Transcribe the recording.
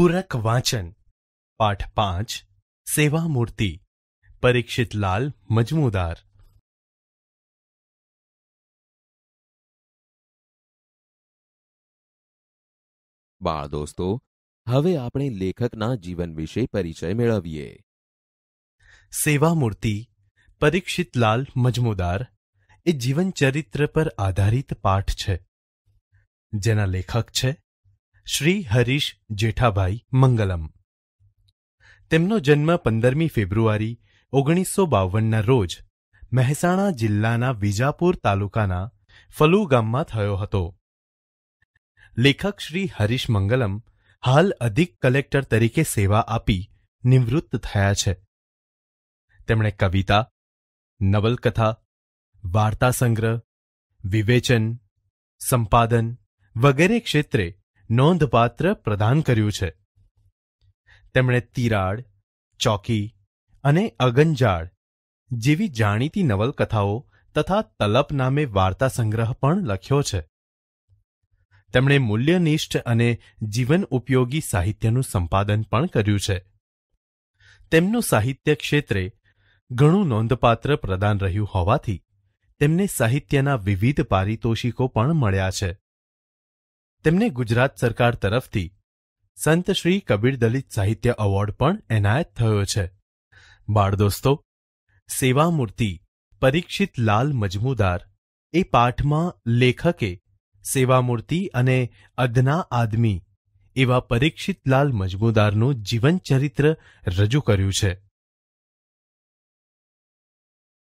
પૂરક વાંચન પાઠ પાંચ સેવામૂર્તિ પરીક્ષિત લાલ મજમુદાર બાળ દોસ્તો હવે આપણે લેખકના જીવન વિશે પરિચય મેળવીએ સેવામૂર્તિ પરીક્ષિત લાલ મજમુદાર એ જીવન ચરિત્ર પર આધારિત પાઠ છે જેના લેખક છે શ્રી હરીશ જેઠાભાઈ મંગલમ તેમનો જન્મ પંદરમી ફેબ્રુઆરી ઓગણીસો બાવનના રોજ મહેસાણા જિલ્લાના વિજાપુર તાલુકાના ફલુ ગામમાં થયો હતો લેખક શ્રી હરીશ મંગલમ હાલ અધિક કલેક્ટર તરીકે સેવા આપી નિવૃત્ત થયા છે તેમણે કવિતા નવલકથા વાર્તા સંગ્રહ વિવેચન સંપાદન વગેરે ક્ષેત્રે નોંધપાત્ર પ્રદાન કર્યું છે તેમણે તિરાડ ચોકી અને અગનજાળ જેવી જાણીતી નવલકથાઓ તથા તલપ નામે વાર્તા સંગ્રહ પણ લખ્યો છે તેમણે મૂલ્યનિષ્ઠ અને જીવન ઉપયોગી સાહિત્યનું સંપાદન પણ કર્યું છે તેમનું સાહિત્ય ક્ષેત્રે ઘણું નોંધપાત્ર પ્રદાન રહ્યું હોવાથી તેમને સાહિત્યના વિવિધ પારિતોષિકો પણ મળ્યા છે તેમને ગુજરાત સરકાર તરફથી સંત શ્રી કબીર દલિત સાહિત્ય એવોર્ડ પણ એનાયત થયો છે બાળ દોસ્તો સેવામૂર્તિ પરીક્ષિત લાલ મજમુદાર એ પાઠમાં લેખકે સેવામૂર્તિ અને અદના આદમી એવા પરીક્ષિત લાલ મજમુદારનું જીવનચરિત્ર રજૂ કર્યું છે